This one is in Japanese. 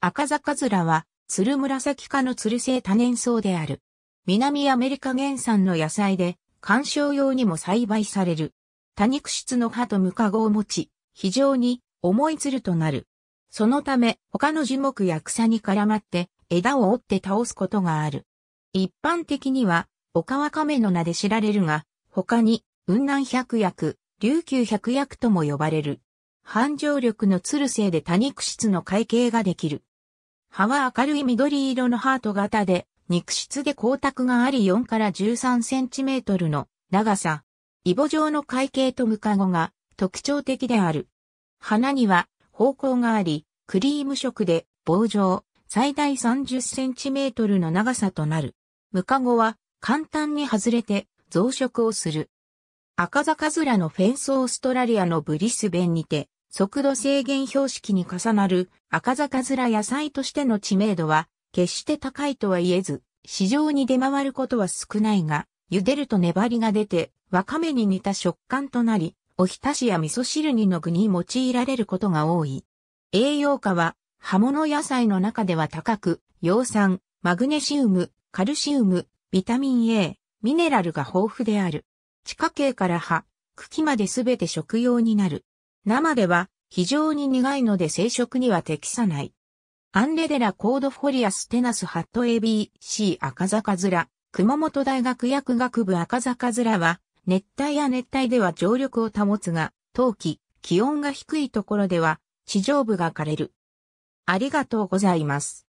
赤坂ズは、ツル紫科のツル多年草である。南アメリカ原産の野菜で、観賞用にも栽培される。多肉質の葉とムカゴを持ち、非常に重いツルとなる。そのため、他の樹木や草に絡まって、枝を折って倒すことがある。一般的には、岡ワカメの名で知られるが、他に、雲南百薬、琉球百薬とも呼ばれる。繁盛力のツルで多肉質の会計ができる。葉は明るい緑色のハート型で、肉質で光沢があり4から13センチメートルの長さ。イボ状の海景とムカゴが特徴的である。花には方向があり、クリーム色で棒状、最大30センチメートルの長さとなる。ムカゴは簡単に外れて増殖をする。赤坂ズラのフェンスオーストラリアのブリスベンにて速度制限標識に重なる赤坂面野菜としての知名度は決して高いとは言えず、市場に出回ることは少ないが、茹でると粘りが出て、わかめに似た食感となり、おひたしや味噌汁にの具に用いられることが多い。栄養価は、葉物野菜の中では高く、葉酸、マグネシウム、カルシウム、ビタミン A、ミネラルが豊富である。地下茎から葉、茎まですべて食用になる。生では非常に苦いので生食には適さない。アンレデラコードフォリアステナスハット ABC 赤坂面、熊本大学薬学部赤坂面は、熱帯や熱帯では常緑を保つが、冬季、気温が低いところでは、地上部が枯れる。ありがとうございます。